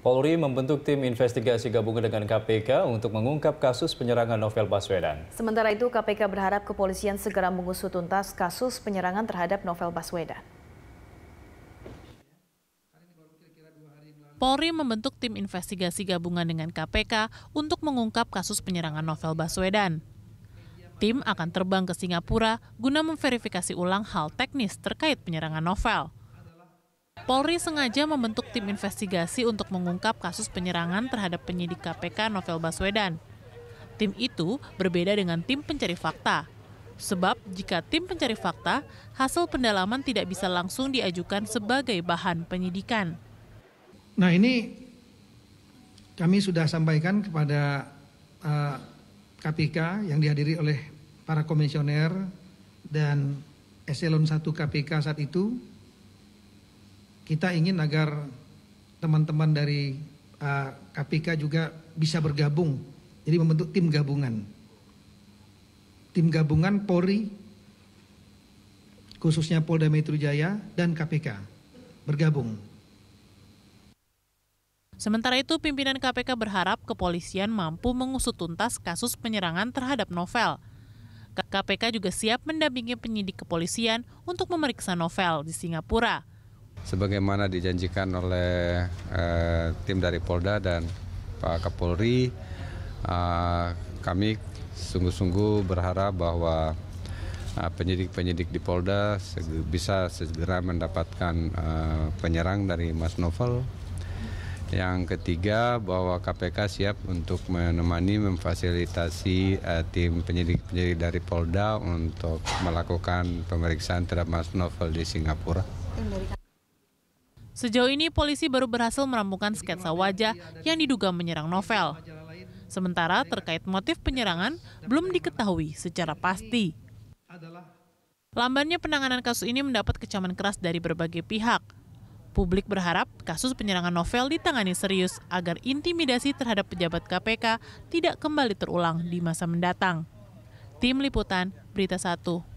Polri membentuk tim investigasi gabungan dengan KPK untuk mengungkap kasus penyerangan Novel Baswedan. Sementara itu KPK berharap kepolisian segera mengusut tuntas kasus penyerangan terhadap Novel Baswedan. Polri membentuk tim investigasi gabungan dengan KPK untuk mengungkap kasus penyerangan Novel Baswedan. Tim akan terbang ke Singapura guna memverifikasi ulang hal teknis terkait penyerangan Novel. Polri sengaja membentuk tim investigasi untuk mengungkap kasus penyerangan terhadap penyidik KPK Novel Baswedan. Tim itu berbeda dengan tim pencari fakta. Sebab jika tim pencari fakta, hasil pendalaman tidak bisa langsung diajukan sebagai bahan penyidikan. Nah ini kami sudah sampaikan kepada uh, eh, KPK yang dihadiri oleh para komisioner dan eselon 1 KPK saat itu kita ingin agar teman-teman dari uh, eh, KPK juga bisa bergabung. Jadi membentuk tim gabungan. Tim gabungan Polri khususnya Polda Metro Jaya dan KPK bergabung. Sementara itu, pimpinan KPK berharap kepolisian mampu mengusut tuntas kasus penyerangan terhadap Novel. KPK juga siap mendampingi penyidik kepolisian untuk memeriksa Novel di Singapura sebagaimana dijanjikan oleh eh, tim dari Polda dan Pak Kapolri eh, kami sungguh-sungguh berharap bahwa eh, penyidik-penyidik eh, di Polda seg bisa segera mendapatkan eh, penyerang dari Mas Novel yang ketiga bahwa KPK siap untuk menemani memfasilitasi uh, tim penyidik-penyidik dari Polda untuk melakukan pemeriksaan terhadap Mas Novel di Singapura. Sejauh ini polisi baru berhasil merampungkan sketsa wajah yang diduga menyerang Novel. Sementara terkait motif penyerangan belum diketahui secara pasti. Lambannya penanganan kasus ini mendapat kecaman keras dari berbagai pihak. Publik berharap kasus penyerangan novel ditangani serius agar intimidasi terhadap pejabat KPK tidak kembali terulang di masa mendatang. Tim Liputan, Berita 1.